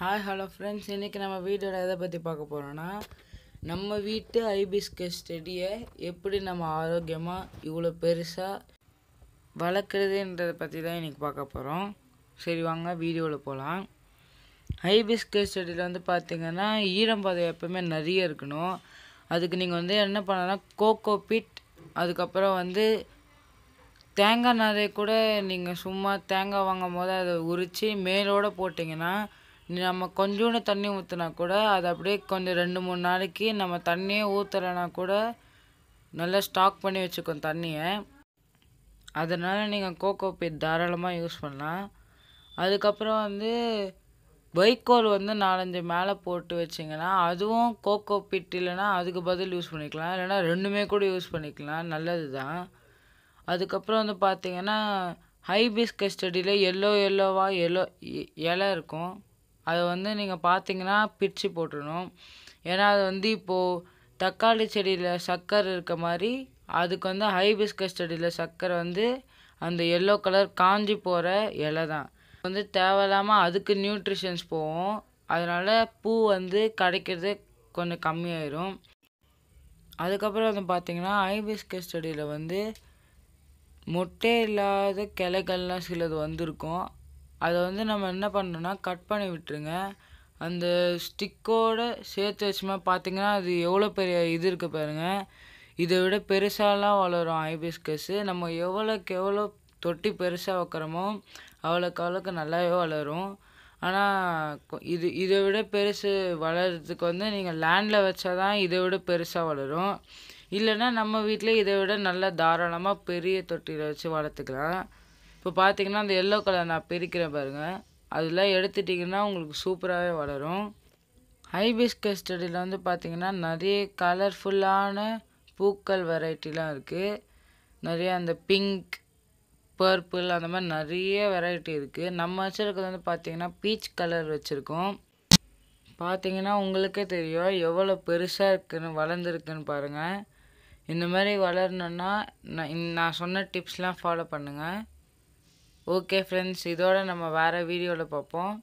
hi hello friends இன்றைக்கி நம்ம வீடியோவில் எதை பற்றி பார்க்க போகிறோன்னா நம்ம வீட்டு ஐபிஸ்கஸ் செடியை எப்படி நம்ம ஆரோக்கியமாக இவ்வளோ பெருசாக வளர்க்குறதுன்றதை பற்றி தான் இன்றைக்கி பார்க்க போகிறோம் சரி வாங்க வீடியோவில் போகலாம் ஐபிஸ்கஸ் செடியில் வந்து பார்த்திங்கன்னா பாதை எப்போவுமே நிறைய இருக்கணும் அதுக்கு நீங்கள் வந்து என்ன பண்ணலாம் கோகோ பிட் அதுக்கப்புறம் வந்து தேங்காய் நிறைய கூட நீங்கள் சும்மா தேங்காய் வாங்கும் போது அதை உரித்து மேலோடு போட்டிங்கன்னா நம்ம கொஞ்சோண்டு தண்ணி ஊற்றினா கூட அது அப்படியே கொஞ்சம் ரெண்டு மூணு நாளைக்கு நம்ம தண்ணியே ஊற்றலைனா கூட நல்லா ஸ்டாக் பண்ணி வச்சுக்கோம் தண்ணியை அதனால் நீங்கள் கோகோ பீட் தாராளமாக யூஸ் பண்ணலாம் அதுக்கப்புறம் வந்து வைக்கோல் வந்து நாலஞ்சு மேலே போட்டு வச்சிங்கன்னா அதுவும் கோகோ பிட் இல்லைன்னா அதுக்கு பதில் யூஸ் பண்ணிக்கலாம் இல்லைனா ரெண்டுமே கூட யூஸ் பண்ணிக்கலாம் நல்லது தான் அதுக்கப்புறம் வந்து பார்த்திங்கன்னா ஹைபிஸ்கஸ் செடியில் எல்லோ எல்லோவாக எல்லோ இலை இருக்கும் அதை வந்து நீங்கள் பார்த்தீங்கன்னா பிரித்து போட்டுடணும் ஏன்னா அது வந்து இப்போது தக்காளி செடியில் சர்க்கரை இருக்க மாதிரி அதுக்கு வந்து ஹைபிஸ்கஸ் செடியில் சர்க்கரை வந்து அந்த எல்லோ கலர் காஞ்சி போகிற இலை தான் வந்து தேவையில்லாமல் அதுக்கு நியூட்ரிஷன்ஸ் போகும் அதனால் பூ வந்து கிடைக்கிறது கொஞ்சம் கம்மியாயிரும் அதுக்கப்புறம் வந்து பார்த்திங்கன்னா ஐபிஸ்கஸ் செடியில் வந்து மொட்டை இல்லாத கிளைகள்லாம் சிலது வந்திருக்கும் அதை வந்து நம்ம என்ன பண்ணுறோன்னா கட் பண்ணி விட்டுருங்க அந்த ஸ்டிக்கோடு சேர்த்து வச்சுமா பார்த்தீங்கன்னா அது எவ்வளோ பெரிய இது இருக்குது பாருங்கள் இதை விட பெருசாலாம் வளரும் ஐபிஸ்கஸ்ஸு நம்ம எவ்வளோக்கு எவ்வளோ தொட்டி பெருசாக வைக்கிறோமோ அவ்வளோக்கு அவ்வளோக்கு நல்லாவே வளரும் ஆனால் இது இதை விட பெருசு வளர்கிறதுக்கு வந்து நீங்கள் லேண்டில் வச்சா தான் இதை விட பெருசாக வளரும் இல்லைன்னா நம்ம வீட்டில் இதை விட நல்லா தாராளமாக பெரிய தொட்டியில் வச்சு வளர்த்துக்கலாம் இப்போ பார்த்தீங்கன்னா அந்த எல்லோ கலர் நான் பிரிக்கிறேன் பாருங்கள் அதெல்லாம் எடுத்துட்டிங்கன்னா உங்களுக்கு சூப்பராகவே வளரும் ஹைபிஸ்கஸ் செடியில் வந்து பார்த்திங்கன்னா நிறைய கலர்ஃபுல்லான பூக்கள் வெரைட்டிலாம் இருக்குது நிறைய அந்த பிங்க் பர்பிள் அந்த மாதிரி நிறைய வெரைட்டி இருக்குது நம்ம வச்சுருக்கிறது வந்து பார்த்திங்கன்னா பீச் கலர் வச்சுருக்கோம் பார்த்தீங்கன்னா உங்களுக்கே தெரியும் எவ்வளோ பெருசாக இருக்குன்னு வளர்ந்துருக்குன்னு பாருங்கள் இந்த மாதிரி வளரணுன்னா நான் நான் சொன்ன டிப்ஸ்லாம் ஃபாலோ பண்ணுங்கள் ஓகே ஃப்ரெண்ட்ஸ் இதோட நம்ம வேறு வீடியோவில் பார்ப்போம்